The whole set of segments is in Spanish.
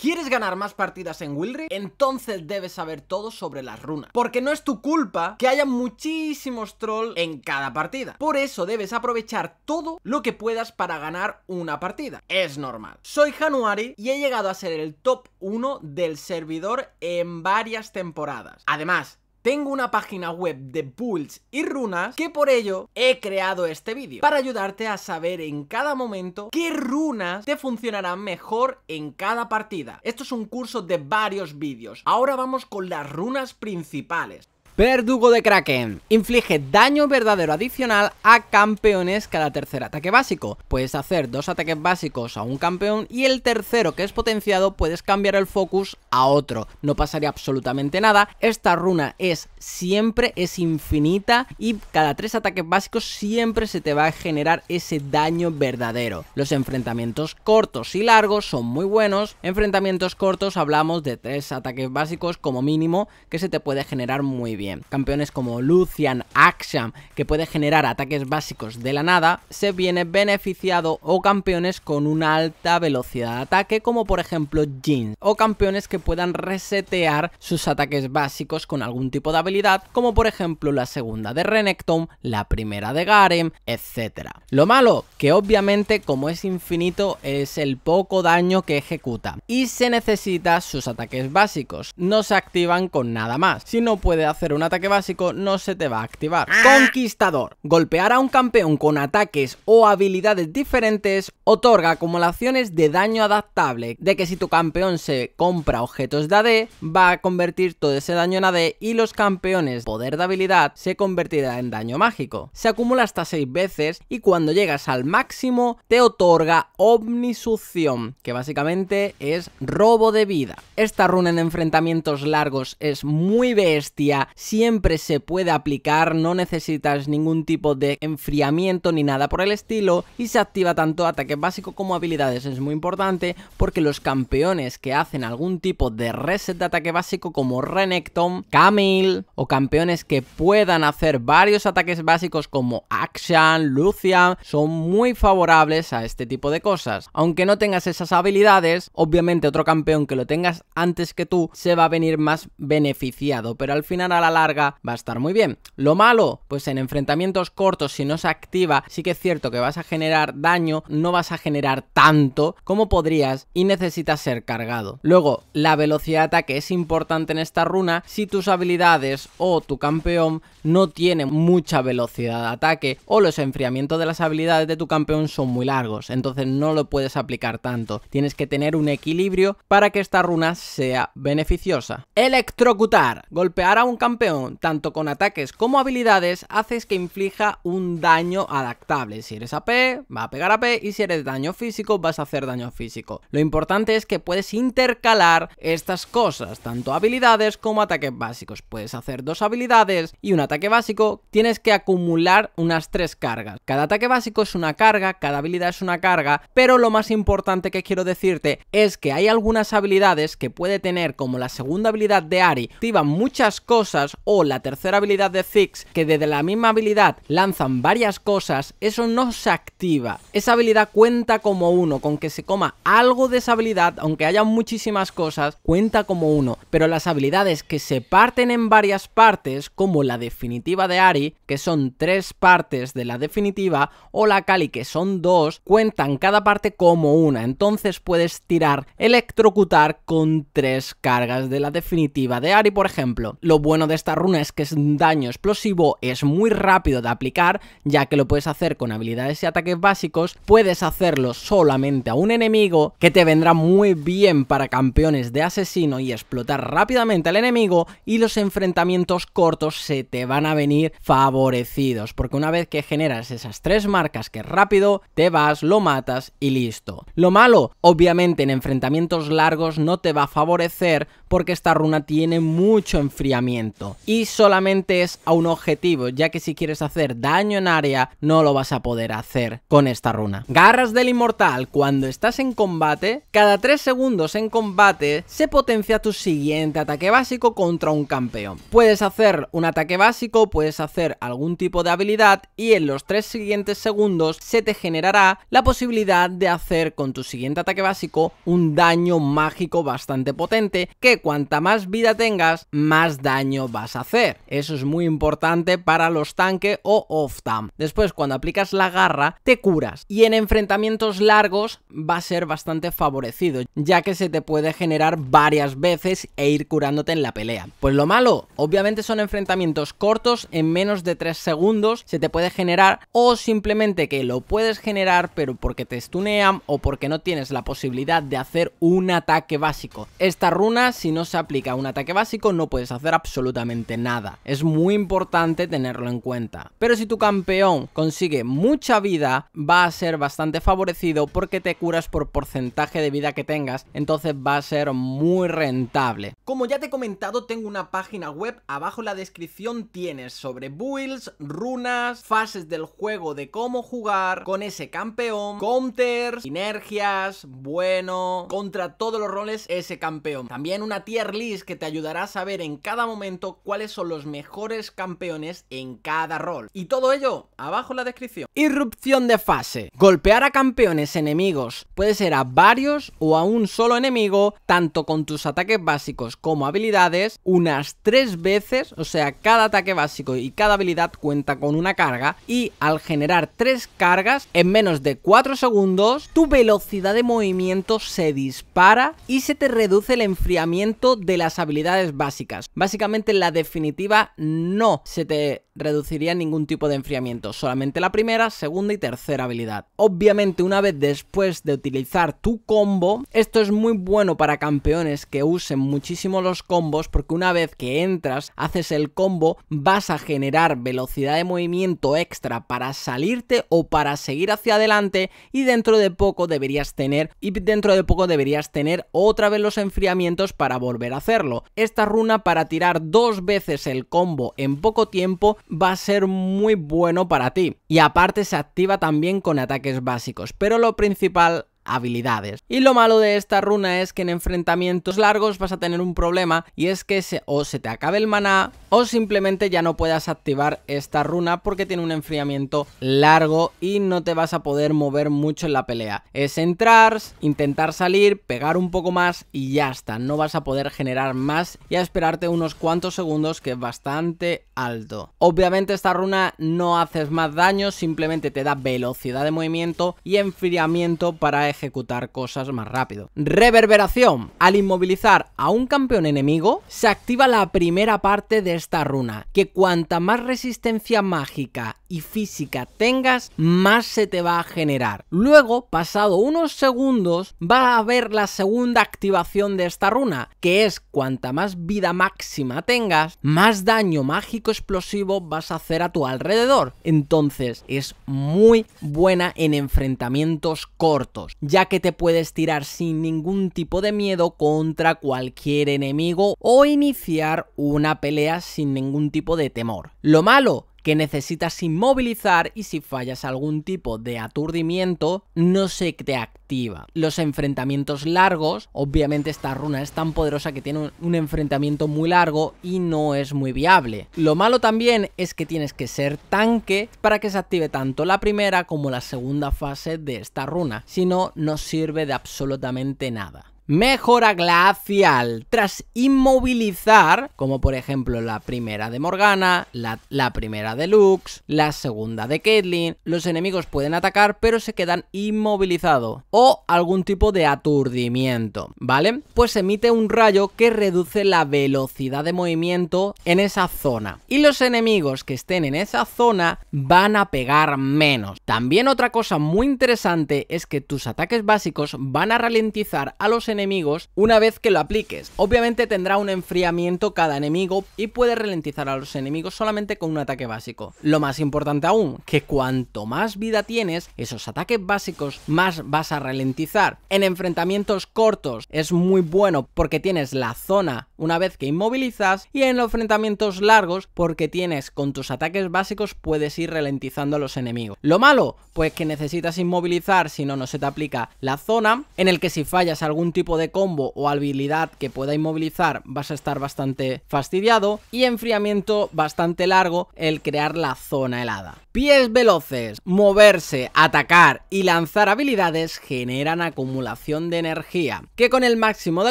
¿Quieres ganar más partidas en Willry? Entonces debes saber todo sobre las runas. Porque no es tu culpa que haya muchísimos trolls en cada partida. Por eso debes aprovechar todo lo que puedas para ganar una partida. Es normal. Soy Januari y he llegado a ser el top 1 del servidor en varias temporadas. Además, tengo una página web de pools y runas que por ello he creado este vídeo para ayudarte a saber en cada momento qué runas te funcionarán mejor en cada partida. Esto es un curso de varios vídeos. Ahora vamos con las runas principales. Verdugo de Kraken. Inflige daño verdadero adicional a campeones cada tercer ataque básico. Puedes hacer dos ataques básicos a un campeón y el tercero que es potenciado puedes cambiar el focus a otro. No pasaría absolutamente nada. Esta runa es siempre, es infinita y cada tres ataques básicos siempre se te va a generar ese daño verdadero. Los enfrentamientos cortos y largos son muy buenos. Enfrentamientos cortos hablamos de tres ataques básicos como mínimo que se te puede generar muy bien. Campeones como Lucian, Axiom, que puede generar ataques básicos de la nada, se viene beneficiado o campeones con una alta velocidad de ataque como por ejemplo Jin, o campeones que puedan resetear sus ataques básicos con algún tipo de habilidad como por ejemplo la segunda de Renekton, la primera de Garen, etc. Lo malo, que obviamente como es infinito es el poco daño que ejecuta y se necesita sus ataques básicos, no se activan con nada más, si no puede hacer ataque básico no se te va a activar. Ah. Conquistador. Golpear a un campeón con ataques o habilidades diferentes otorga acumulaciones de daño adaptable, de que si tu campeón se compra objetos de AD, va a convertir todo ese daño en AD y los campeones poder de habilidad se convertirá en daño mágico. Se acumula hasta seis veces y cuando llegas al máximo te otorga omnisucción, que básicamente es robo de vida. Esta runa en enfrentamientos largos es muy bestia, siempre se puede aplicar, no necesitas ningún tipo de enfriamiento ni nada por el estilo y se activa tanto ataque básico como habilidades, es muy importante porque los campeones que hacen algún tipo de reset de ataque básico como Renekton, Camille o campeones que puedan hacer varios ataques básicos como Action, Lucian, son muy favorables a este tipo de cosas. Aunque no tengas esas habilidades, obviamente otro campeón que lo tengas antes que tú se va a venir más beneficiado, pero al final a larga va a estar muy bien. Lo malo, pues en enfrentamientos cortos, si no se activa, sí que es cierto que vas a generar daño, no vas a generar tanto como podrías y necesitas ser cargado. Luego, la velocidad de ataque es importante en esta runa si tus habilidades o tu campeón no tiene mucha velocidad de ataque o los enfriamientos de las habilidades de tu campeón son muy largos, entonces no lo puedes aplicar tanto. Tienes que tener un equilibrio para que esta runa sea beneficiosa. Electrocutar. Golpear a un campeón tanto con ataques como habilidades, haces que inflija un daño adaptable. Si eres AP, va a pegar AP y si eres daño físico, vas a hacer daño físico. Lo importante es que puedes intercalar estas cosas, tanto habilidades como ataques básicos. Puedes hacer dos habilidades y un ataque básico, tienes que acumular unas tres cargas. Cada ataque básico es una carga, cada habilidad es una carga, pero lo más importante que quiero decirte es que hay algunas habilidades que puede tener como la segunda habilidad de Ari, activa muchas cosas o la tercera habilidad de Fix que desde la misma habilidad lanzan varias cosas, eso no se activa. Esa habilidad cuenta como uno, con que se coma algo de esa habilidad, aunque haya muchísimas cosas, cuenta como uno. Pero las habilidades que se parten en varias partes, como la definitiva de Ari, que son tres partes de la definitiva, o la Kali, que son dos, cuentan cada parte como una. Entonces puedes tirar electrocutar con tres cargas de la definitiva de Ari, por ejemplo. Lo bueno de esta runa es que es daño explosivo, es muy rápido de aplicar, ya que lo puedes hacer con habilidades y ataques básicos, puedes hacerlo solamente a un enemigo, que te vendrá muy bien para campeones de asesino y explotar rápidamente al enemigo, y los enfrentamientos cortos se te van a venir favorecidos, porque una vez que generas esas tres marcas que es rápido, te vas, lo matas y listo. Lo malo, obviamente en enfrentamientos largos no te va a favorecer porque esta runa tiene mucho enfriamiento. Y solamente es a un objetivo, ya que si quieres hacer daño en área, no lo vas a poder hacer con esta runa. Garras del Inmortal. Cuando estás en combate, cada 3 segundos en combate, se potencia tu siguiente ataque básico contra un campeón. Puedes hacer un ataque básico, puedes hacer algún tipo de habilidad y en los 3 siguientes segundos se te generará la posibilidad de hacer con tu siguiente ataque básico un daño mágico bastante potente que cuanta más vida tengas, más daño va hacer. Eso es muy importante para los tanque o off Después, cuando aplicas la garra, te curas. Y en enfrentamientos largos va a ser bastante favorecido, ya que se te puede generar varias veces e ir curándote en la pelea. Pues lo malo, obviamente son enfrentamientos cortos, en menos de 3 segundos se te puede generar o simplemente que lo puedes generar pero porque te stunean o porque no tienes la posibilidad de hacer un ataque básico. Esta runa, si no se aplica un ataque básico, no puedes hacer absolutamente nada. Es muy importante tenerlo en cuenta. Pero si tu campeón consigue mucha vida, va a ser bastante favorecido porque te curas por porcentaje de vida que tengas, entonces va a ser muy rentable. Como ya te he comentado, tengo una página web, abajo en la descripción tienes sobre builds, runas, fases del juego de cómo jugar con ese campeón, counters, sinergias, bueno, contra todos los roles ese campeón. También una tier list que te ayudará a saber en cada momento cuáles son los mejores campeones en cada rol. Y todo ello abajo en la descripción. Irrupción de fase. Golpear a campeones enemigos. Puede ser a varios o a un solo enemigo, tanto con tus ataques básicos como habilidades, unas tres veces, o sea, cada ataque básico y cada habilidad cuenta con una carga, y al generar tres cargas, en menos de 4 segundos, tu velocidad de movimiento se dispara y se te reduce el enfriamiento de las habilidades básicas. Básicamente la definitiva no se te reduciría ningún tipo de enfriamiento, solamente la primera, segunda y tercera habilidad. Obviamente una vez después de utilizar tu combo, esto es muy bueno para campeones que usen muchísimo los combos porque una vez que entras, haces el combo, vas a generar velocidad de movimiento extra para salirte o para seguir hacia adelante y dentro de poco deberías tener y dentro de poco deberías tener otra vez los enfriamientos para volver a hacerlo. Esta runa para tirar dos veces el combo en poco tiempo va a ser muy bueno para ti. Y aparte se activa también con ataques básicos, pero lo principal habilidades. Y lo malo de esta runa es que en enfrentamientos largos vas a tener un problema y es que o se te acabe el maná o simplemente ya no puedas activar esta runa porque tiene un enfriamiento largo y no te vas a poder mover mucho en la pelea. Es entrar, intentar salir, pegar un poco más y ya está, no vas a poder generar más y a esperarte unos cuantos segundos que es bastante alto. Obviamente esta runa no haces más daño, simplemente te da velocidad de movimiento y enfriamiento para ejecutar ejecutar cosas más rápido. Reverberación. Al inmovilizar a un campeón enemigo, se activa la primera parte de esta runa, que cuanta más resistencia mágica y física tengas, más se te va a generar. Luego, pasado unos segundos, va a haber la segunda activación de esta runa, que es cuanta más vida máxima tengas, más daño mágico explosivo vas a hacer a tu alrededor. Entonces, es muy buena en enfrentamientos cortos, ya que te puedes tirar sin ningún tipo de miedo contra cualquier enemigo o iniciar una pelea sin ningún tipo de temor. Lo malo que necesitas inmovilizar y si fallas algún tipo de aturdimiento no se te activa. Los enfrentamientos largos, obviamente esta runa es tan poderosa que tiene un, un enfrentamiento muy largo y no es muy viable. Lo malo también es que tienes que ser tanque para que se active tanto la primera como la segunda fase de esta runa, si no, no sirve de absolutamente nada. Mejora glacial. Tras inmovilizar, como por ejemplo la primera de Morgana, la, primera de Lux, la segunda de Caitlyn, los enemigos pueden atacar pero se quedan inmovilizados o algún tipo de aturdimiento, ¿vale? Pues emite un rayo que reduce la velocidad de movimiento en esa zona. Y los enemigos que estén en esa zona van a pegar menos. También otra cosa muy interesante es que tus ataques básicos van a ralentizar a los enemigos enemigos una vez que lo apliques. Obviamente tendrá un enfriamiento cada enemigo y puede ralentizar a los enemigos solamente con un ataque básico. Lo más importante aún, que cuanto más vida tienes, esos ataques básicos más vas a ralentizar. En enfrentamientos cortos es muy bueno porque tienes la zona una vez que inmovilizas y en los enfrentamientos largos porque tienes con tus ataques básicos puedes ir ralentizando a los enemigos. Lo malo, pues que necesitas inmovilizar si no no se te aplica la zona en el que si fallas algún tipo de combo o habilidad que pueda inmovilizar vas a estar bastante fastidiado y enfriamiento bastante largo el crear la zona helada. Pies veloces, moverse, atacar y lanzar habilidades generan acumulación de energía, que con el máximo de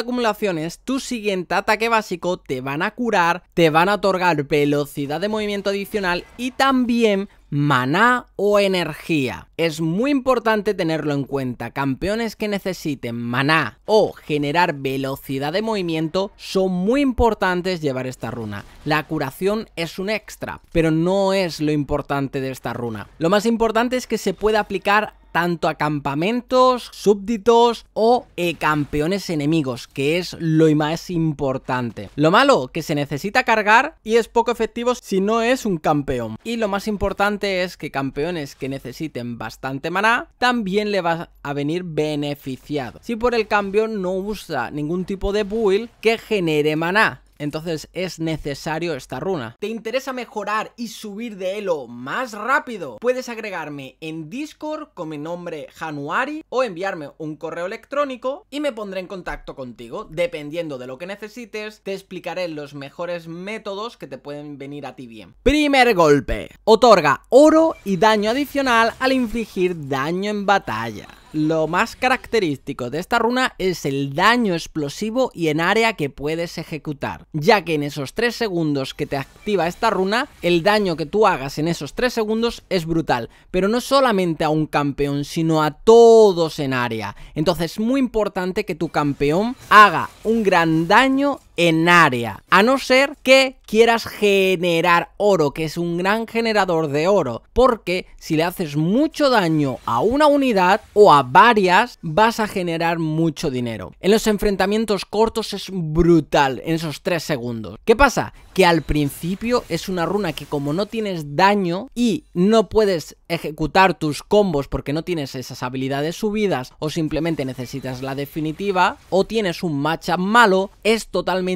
acumulaciones tu siguiente ataque básico te van a curar, te van a otorgar velocidad de movimiento adicional y también maná o energía. Es muy importante tenerlo en cuenta. Campeones que necesiten maná o generar velocidad de movimiento son muy importantes llevar esta runa. La curación es un extra, pero no es lo importante de esta runa. Lo más importante es que se pueda aplicar tanto a campamentos, súbditos o eh, campeones enemigos, que es lo más importante. Lo malo, que se necesita cargar y es poco efectivo si no es un campeón. Y lo más importante es que campeones que necesiten bastante maná, también le va a venir beneficiado. Si por el cambio no usa ningún tipo de build que genere maná, entonces es necesario esta runa. ¿Te interesa mejorar y subir de elo más rápido? Puedes agregarme en Discord con mi nombre Januari o enviarme un correo electrónico y me pondré en contacto contigo. Dependiendo de lo que necesites, te explicaré los mejores métodos que te pueden venir a ti bien. Primer golpe. Otorga oro y daño adicional al infligir daño en batalla. Lo más característico de esta runa es el daño explosivo y en área que puedes ejecutar, ya que en esos 3 segundos que te activa esta runa, el daño que tú hagas en esos 3 segundos es brutal, pero no solamente a un campeón, sino a todos en área. Entonces es muy importante que tu campeón haga un gran daño en área, a no ser que quieras generar oro, que es un gran generador de oro, porque si le haces mucho daño a una unidad o a varias, vas a generar mucho dinero. En los enfrentamientos cortos es brutal, en esos 3 segundos. ¿Qué pasa? Que al principio es una runa que como no tienes daño y no puedes ejecutar tus combos porque no tienes esas habilidades subidas o simplemente necesitas la definitiva o tienes un matchup malo, es totalmente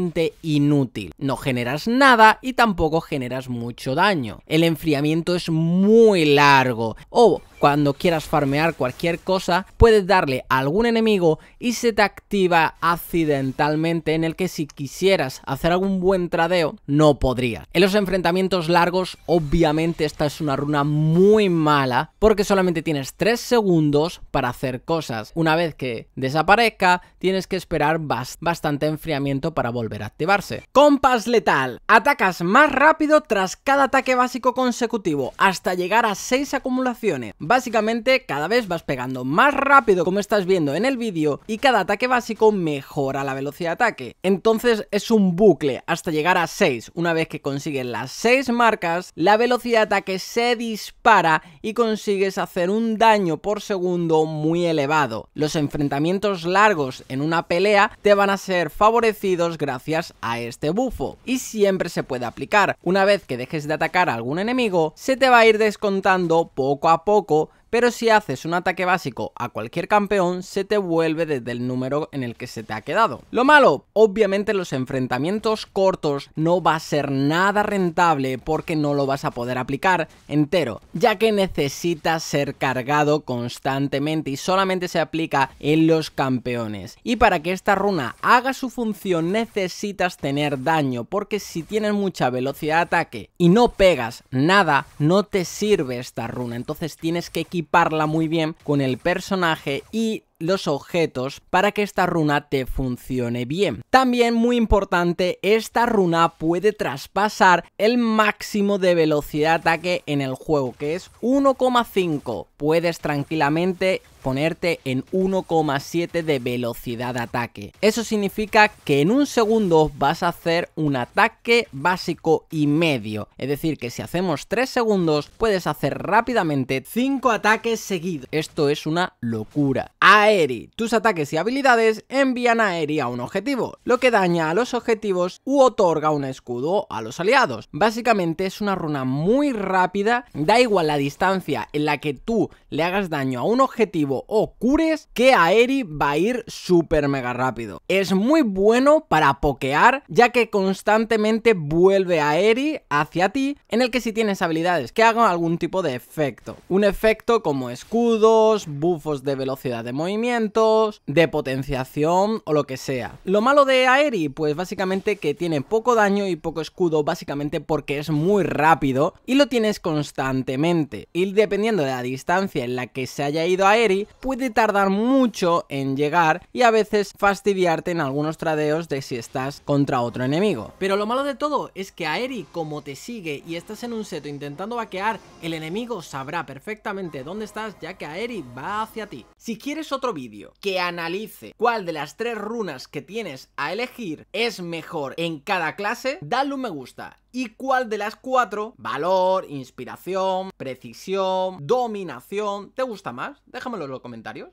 inútil. No generas nada y tampoco generas mucho daño. El enfriamiento es muy largo. O cuando quieras farmear cualquier cosa, puedes darle a algún enemigo y se te activa accidentalmente en el que si quisieras hacer algún buen tradeo, no podrías. En los enfrentamientos largos, obviamente esta es una runa muy mala porque solamente tienes 3 segundos para hacer cosas. Una vez que desaparezca, tienes que esperar bastante enfriamiento para volver volver a activarse. Compás letal. Atacas más rápido tras cada ataque básico consecutivo, hasta llegar a 6 acumulaciones. Básicamente, cada vez vas pegando más rápido, como estás viendo en el vídeo, y cada ataque básico mejora la velocidad de ataque. Entonces es un bucle hasta llegar a 6. Una vez que consigues las 6 marcas, la velocidad de ataque se dispara y consigues hacer un daño por segundo muy elevado. Los enfrentamientos largos en una pelea te van a ser favorecidos gracias a este bufo, y siempre se puede aplicar. Una vez que dejes de atacar a algún enemigo, se te va a ir descontando poco a poco pero si haces un ataque básico a cualquier campeón, se te vuelve desde el número en el que se te ha quedado. Lo malo, obviamente los enfrentamientos cortos no va a ser nada rentable porque no lo vas a poder aplicar entero, ya que necesitas ser cargado constantemente y solamente se aplica en los campeones. Y para que esta runa haga su función necesitas tener daño, porque si tienes mucha velocidad de ataque y no pegas nada, no te sirve esta runa, entonces tienes que equipar parla muy bien con el personaje y los objetos para que esta runa te funcione bien. También muy importante, esta runa puede traspasar el máximo de velocidad de ataque en el juego, que es 1,5. Puedes tranquilamente ponerte en 1,7 de velocidad de ataque. Eso significa que en un segundo vas a hacer un ataque básico y medio. Es decir, que si hacemos 3 segundos puedes hacer rápidamente 5 ataques seguidos. Esto es una locura. Aeri. Tus ataques y habilidades envían a Aeri a un objetivo, lo que daña a los objetivos u otorga un escudo a los aliados. Básicamente es una runa muy rápida, da igual la distancia en la que tú le hagas daño a un objetivo o cures, que Aeri va a ir súper mega rápido. Es muy bueno para pokear, ya que constantemente vuelve a Aeri hacia ti, en el que si tienes habilidades que hagan algún tipo de efecto. Un efecto como escudos, bufos de velocidad de movimientos, de potenciación o lo que sea. Lo malo de Aeri, pues básicamente que tiene poco daño y poco escudo, básicamente porque es muy rápido y lo tienes constantemente. Y dependiendo de la distancia en la que se haya ido Aeri, puede tardar mucho en llegar y a veces fastidiarte en algunos tradeos de si estás contra otro enemigo. Pero lo malo de todo es que Aeri, como te sigue y estás en un seto intentando vaquear, el enemigo sabrá perfectamente dónde estás ya que Aeri va hacia ti. Si quieres otro vídeo que analice cuál de las tres runas que tienes a elegir es mejor en cada clase, dale un me gusta. Y cuál de las cuatro, valor, inspiración, precisión, dominación, te gusta más? Déjamelo en los comentarios.